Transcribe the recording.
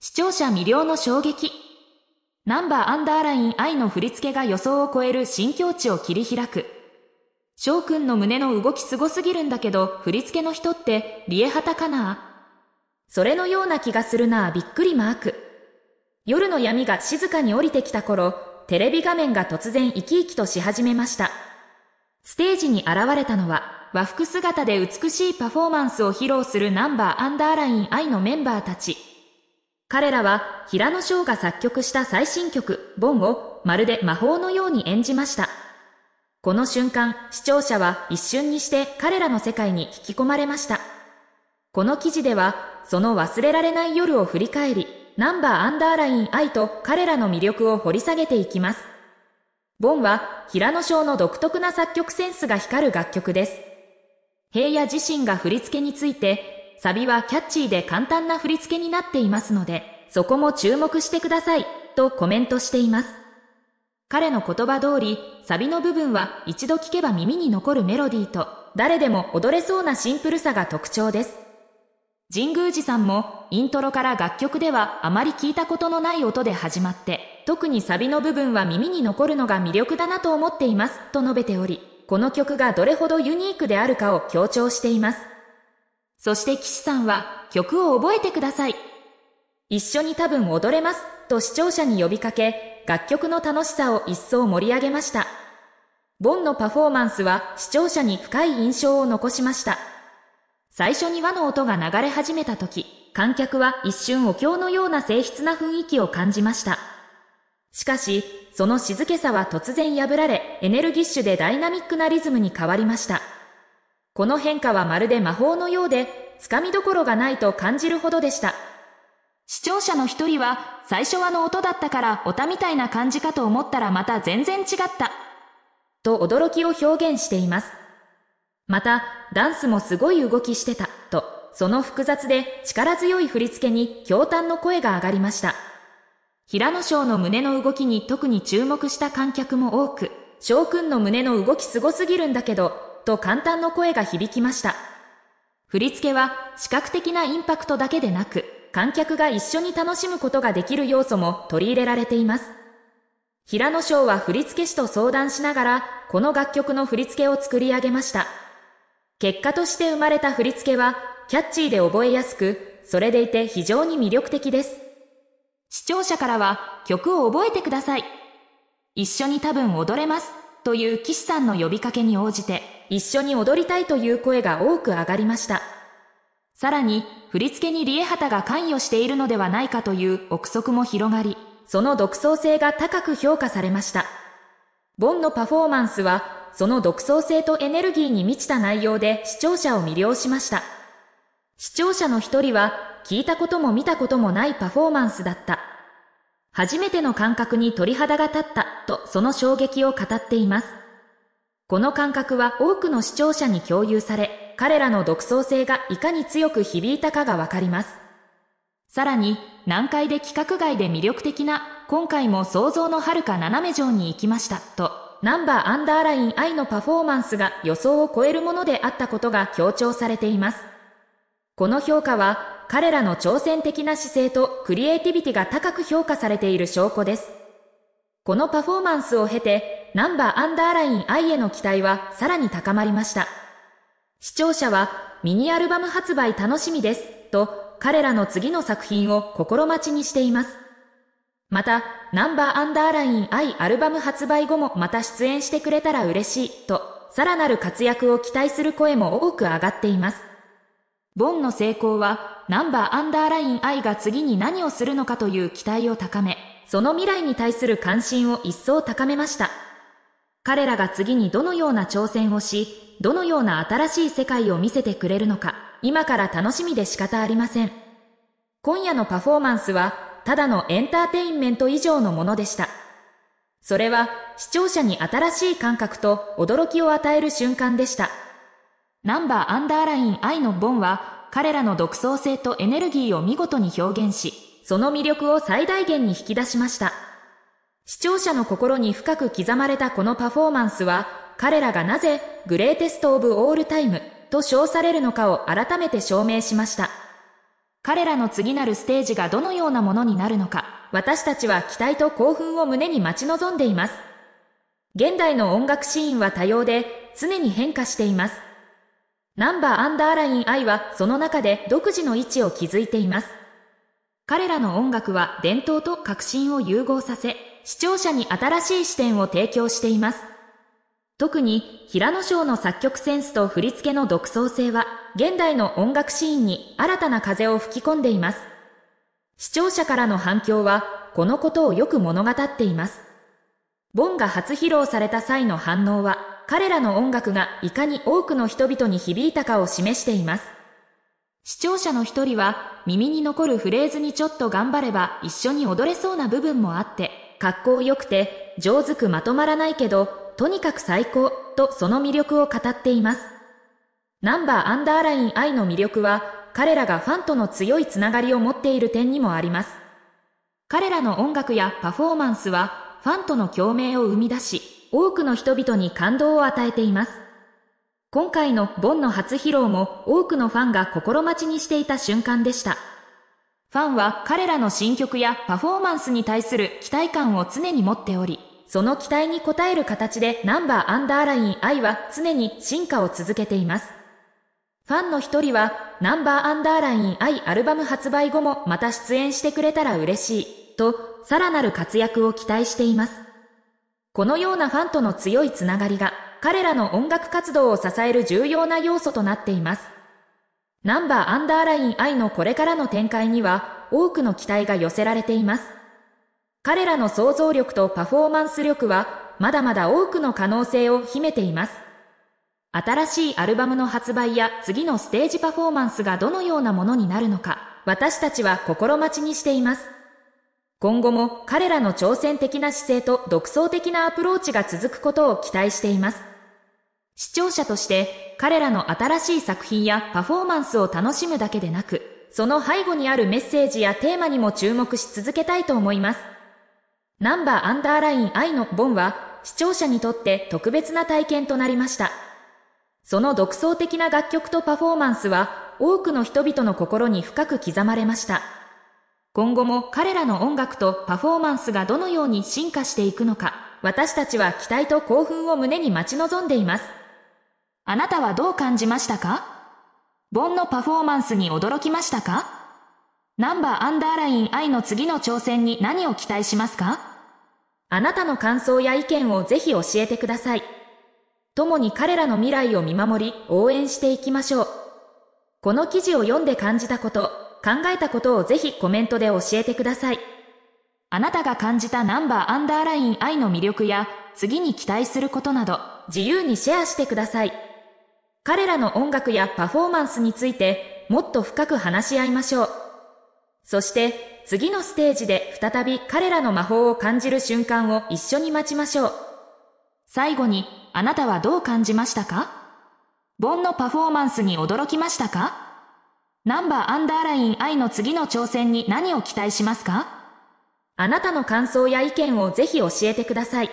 視聴者魅了の衝撃。ナンバーアンダーライン愛の振り付けが予想を超える新境地を切り開く。翔くんの胸の動きすごすぎるんだけど、振り付けの人って、リエハタかなそれのような気がするなびっくりマーク。夜の闇が静かに降りてきた頃、テレビ画面が突然生き生きとし始めました。ステージに現れたのは、和服姿で美しいパフォーマンスを披露するナンバーアンダーライン愛のメンバーたち。彼らは平野翔が作曲した最新曲、ボンをまるで魔法のように演じました。この瞬間、視聴者は一瞬にして彼らの世界に引き込まれました。この記事では、その忘れられない夜を振り返り、ナンバーアンダーライン愛と彼らの魅力を掘り下げていきます。ボンは平野翔の独特な作曲センスが光る楽曲です。平野自身が振り付けについてサビはキャッチーで簡単な振り付けになっていますので、そこも注目してください、とコメントしています。彼の言葉通り、サビの部分は一度聴けば耳に残るメロディーと、誰でも踊れそうなシンプルさが特徴です。神宮寺さんもイントロから楽曲ではあまり聞いたことのない音で始まって、特にサビの部分は耳に残るのが魅力だなと思っていますと述べており、この曲がどれほどユニークであるかを強調しています。そして岸さんは曲を覚えてください。一緒に多分踊れますと視聴者に呼びかけ、楽曲の楽しさを一層盛り上げました。ボンのパフォーマンスは視聴者に深い印象を残しました。最初に和の音が流れ始めた時、観客は一瞬お経のような静筆な雰囲気を感じました。しかし、その静けさは突然破られ、エネルギッシュでダイナミックなリズムに変わりました。この変化はまるで魔法のようで、つかみどころがないと感じるほどでした。視聴者の一人は、最初はの音だったからオタみたいな感じかと思ったらまた全然違った。と驚きを表現しています。また、ダンスもすごい動きしてた、と、その複雑で力強い振り付けに驚嘆の声が上がりました。平野翔の胸の動きに特に注目した観客も多く、翔くんの胸の動きすごすぎるんだけど、と簡単の声が響きました。振り付けは視覚的なインパクトだけでなく、観客が一緒に楽しむことができる要素も取り入れられています。平野翔は振付師と相談しながら、この楽曲の振り付けを作り上げました。結果として生まれた振り付けは、キャッチーで覚えやすく、それでいて非常に魅力的です。視聴者からは、曲を覚えてください。一緒に多分踊れます、という岸さんの呼びかけに応じて、一緒に踊りたいという声が多く上がりました。さらに、振り付けにリエハタが関与しているのではないかという憶測も広がり、その独創性が高く評価されました。ボンのパフォーマンスは、その独創性とエネルギーに満ちた内容で視聴者を魅了しました。視聴者の一人は、聞いたことも見たこともないパフォーマンスだった。初めての感覚に鳥肌が立ったとその衝撃を語っています。この感覚は多くの視聴者に共有され、彼らの独創性がいかに強く響いたかがわかります。さらに、難解で規格外で魅力的な、今回も想像の遥か斜め上に行きました、と、ナンバーアンダーライン I のパフォーマンスが予想を超えるものであったことが強調されています。この評価は、彼らの挑戦的な姿勢とクリエイティビティが高く評価されている証拠です。このパフォーマンスを経て、ナンバーアンダーライン I への期待はさらに高まりました。視聴者はミニアルバム発売楽しみですと彼らの次の作品を心待ちにしています。また、ナンバーアンダーライン I アルバム発売後もまた出演してくれたら嬉しいと、さらなる活躍を期待する声も多く上がっています。ボンの成功は、ナンバーアンダーライン I が次に何をするのかという期待を高め、その未来に対する関心を一層高めました。彼らが次にどのような挑戦をし、どのような新しい世界を見せてくれるのか、今から楽しみで仕方ありません。今夜のパフォーマンスは、ただのエンターテインメント以上のものでした。それは、視聴者に新しい感覚と驚きを与える瞬間でした。ナンバーアンダーライン愛のボンは、彼らの独創性とエネルギーを見事に表現し、その魅力を最大限に引き出しました。視聴者の心に深く刻まれたこのパフォーマンスは、彼らがなぜグレーテスト・オブ・オールタイムと称されるのかを改めて証明しました。彼らの次なるステージがどのようなものになるのか、私たちは期待と興奮を胸に待ち望んでいます。現代の音楽シーンは多様で常に変化しています。ナンバーアンダーライン I はその中で独自の位置を築いています。彼らの音楽は伝統と革新を融合させ、視聴者に新しい視点を提供しています。特に平野翔の作曲センスと振り付けの独創性は現代の音楽シーンに新たな風を吹き込んでいます。視聴者からの反響はこのことをよく物語っています。ボンが初披露された際の反応は彼らの音楽がいかに多くの人々に響いたかを示しています。視聴者の一人は耳に残るフレーズにちょっと頑張れば一緒に踊れそうな部分もあって格好良くて、上手くまとまらないけど、とにかく最高とその魅力を語っています。ナンバーアンダーライン I の魅力は、彼らがファンとの強いつながりを持っている点にもあります。彼らの音楽やパフォーマンスは、ファンとの共鳴を生み出し、多くの人々に感動を与えています。今回のボンの初披露も多くのファンが心待ちにしていた瞬間でした。ファンは彼らの新曲やパフォーマンスに対する期待感を常に持っており、その期待に応える形でナンバーアンダーライン I は常に進化を続けています。ファンの一人は、ナンバーアンダーライン I アルバム発売後もまた出演してくれたら嬉しい、と、さらなる活躍を期待しています。このようなファンとの強いつながりが、彼らの音楽活動を支える重要な要素となっています。ナンバーアンダーライン I のこれからの展開には多くの期待が寄せられています。彼らの想像力とパフォーマンス力はまだまだ多くの可能性を秘めています。新しいアルバムの発売や次のステージパフォーマンスがどのようなものになるのか、私たちは心待ちにしています。今後も彼らの挑戦的な姿勢と独創的なアプローチが続くことを期待しています。視聴者として彼らの新しい作品やパフォーマンスを楽しむだけでなく、その背後にあるメッセージやテーマにも注目し続けたいと思います。ナンバーアンダーライン I のボンは視聴者にとって特別な体験となりました。その独創的な楽曲とパフォーマンスは多くの人々の心に深く刻まれました。今後も彼らの音楽とパフォーマンスがどのように進化していくのか、私たちは期待と興奮を胸に待ち望んでいます。あなたはどう感じましたかボンのパフォーマンスに驚きましたかナンバーアンダーライン I の次の挑戦に何を期待しますかあなたの感想や意見をぜひ教えてください。共に彼らの未来を見守り、応援していきましょう。この記事を読んで感じたこと、考えたことをぜひコメントで教えてください。あなたが感じたナンバーアンダーライン I の魅力や、次に期待することなど、自由にシェアしてください。彼らの音楽やパフォーマンスについてもっと深く話し合いましょう。そして次のステージで再び彼らの魔法を感じる瞬間を一緒に待ちましょう。最後にあなたはどう感じましたかボンのパフォーマンスに驚きましたかナンバーアンダーライン I の次の挑戦に何を期待しますかあなたの感想や意見をぜひ教えてください。